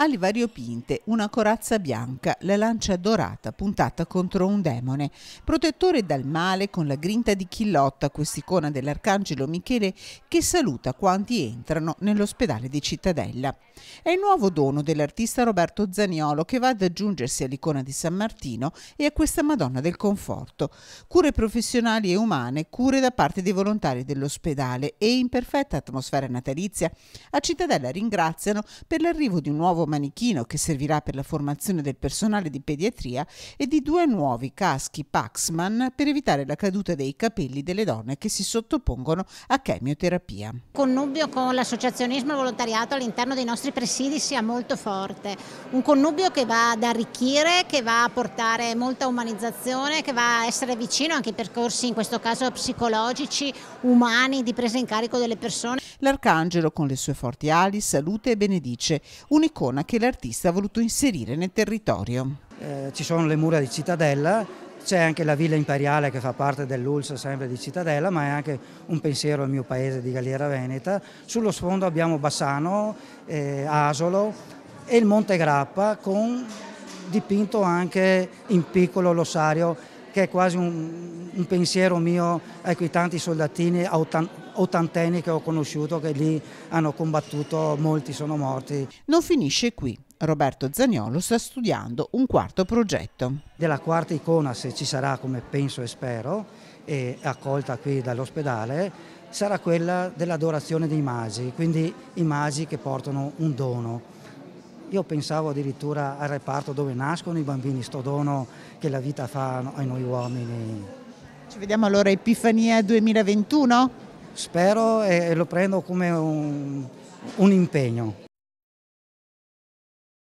ali variopinte, una corazza bianca, la lancia dorata puntata contro un demone. Protettore dal male con la grinta di chi lotta, quest'icona dell'Arcangelo Michele che saluta quanti entrano nell'ospedale di Cittadella. È il nuovo dono dell'artista Roberto Zaniolo che va ad aggiungersi all'icona di San Martino e a questa Madonna del Conforto. Cure professionali e umane, cure da parte dei volontari dell'ospedale e in perfetta atmosfera natalizia a Cittadella ringraziano per l'arrivo di un nuovo manichino che servirà per la formazione del personale di pediatria e di due nuovi caschi Paxman per evitare la caduta dei capelli delle donne che si sottopongono a chemioterapia. Connubio con l'associazionismo e il volontariato all'interno dei nostri presidi sia molto forte, un connubio che va ad arricchire, che va a portare molta umanizzazione, che va a essere vicino anche ai percorsi in questo caso psicologici, umani, di presa in carico delle persone l'arcangelo con le sue forti ali salute e benedice, un'icona che l'artista ha voluto inserire nel territorio. Eh, ci sono le mura di Cittadella, c'è anche la villa imperiale che fa parte dell'Ulsa sempre di Cittadella, ma è anche un pensiero al mio paese di Galliera Veneta. Sullo sfondo abbiamo Bassano, eh, Asolo e il Monte Grappa con dipinto anche in piccolo l'ossario che è quasi un, un pensiero mio ecco, i tanti soldatini 80, ottantenni che ho conosciuto che lì hanno combattuto, molti sono morti. Non finisce qui. Roberto Zagnolo sta studiando un quarto progetto. Della quarta icona, se ci sarà come penso e spero, e accolta qui dall'ospedale, sarà quella dell'adorazione dei magi, quindi i magi che portano un dono. Io pensavo addirittura al reparto dove nascono i bambini, sto dono che la vita fa ai noi uomini. Ci vediamo allora Epifania 2021? spero e lo prendo come un, un impegno.